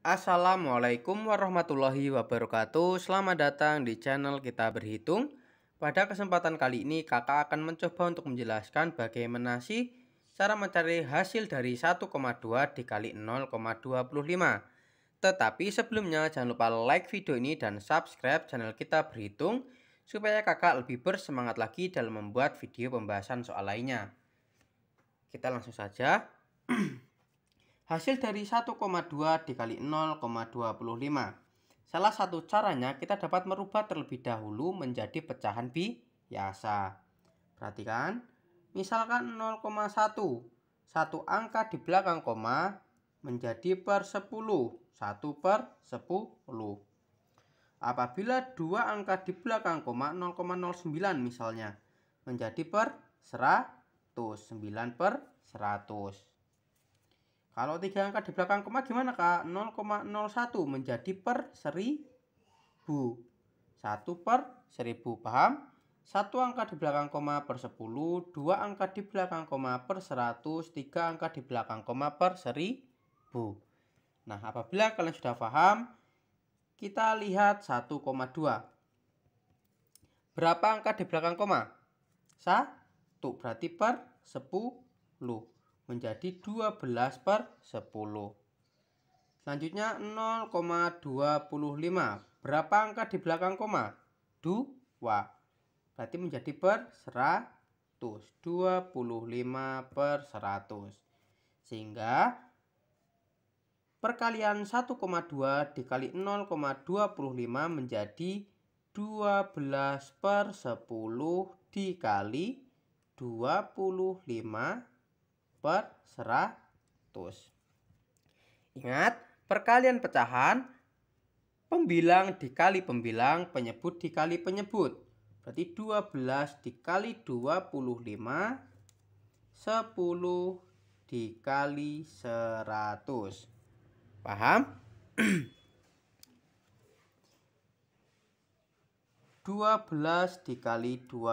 Assalamualaikum warahmatullahi wabarakatuh Selamat datang di channel kita berhitung Pada kesempatan kali ini kakak akan mencoba untuk menjelaskan bagaimana sih Cara mencari hasil dari 1,2 dikali 0,25 Tetapi sebelumnya jangan lupa like video ini dan subscribe channel kita berhitung Supaya kakak lebih bersemangat lagi dalam membuat video pembahasan soal lainnya Kita langsung saja Hasil dari 1,2 dikali 0,25. Salah satu caranya kita dapat merubah terlebih dahulu menjadi pecahan biasa. Perhatikan, misalkan 0,1. Satu angka di belakang koma menjadi per 10. 1 per 10. Apabila dua angka di belakang koma 0,09 misalnya menjadi per 100. 9 per 100. Kalau tiga angka di belakang koma gimana kak? 0,01 menjadi per seribu. Satu per seribu paham? Satu angka di belakang koma per sepuluh. dua angka di belakang koma per seratus. tiga angka di belakang koma per seribu. Nah, apabila kalian sudah paham, kita lihat 1,2. Berapa angka di belakang koma? Satu berarti per sepuluh menjadi 12 per 10. Selanjutnya 0,25. Berapa angka di belakang koma? 2. Berarti menjadi per 100. 25 per 100. Sehingga perkalian 1,2 dikali 0,25 menjadi 12 per 10 dikali 25 per 100. Ingat, perkalian pecahan pembilang dikali pembilang, penyebut dikali penyebut. Berarti 12 dikali 25 10 dikali 100. Paham? 12 dikali 25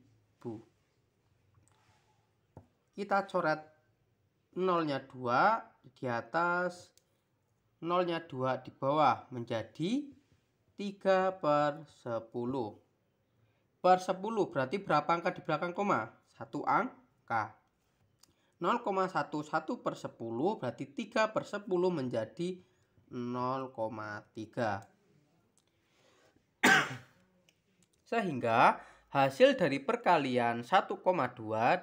Kita coret nolnya 2 di atas, nolnya 2 di bawah menjadi 3 per 10. Per 10 berarti berapa angka di belakang koma? 1 angka. 0,11 per 10 berarti 3 per 10 menjadi 0,3. Sehingga hasil dari perkalian 1,2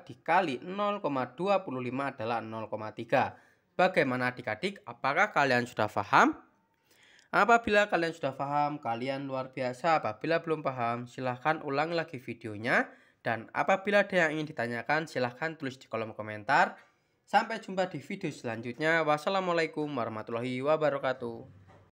dikali 0,25 adalah 0,3. Bagaimana adik-adik? Apakah kalian sudah paham? Apabila kalian sudah paham, kalian luar biasa. Apabila belum paham, silahkan ulang lagi videonya. Dan apabila ada yang ingin ditanyakan, silahkan tulis di kolom komentar. Sampai jumpa di video selanjutnya. Wassalamualaikum warahmatullahi wabarakatuh.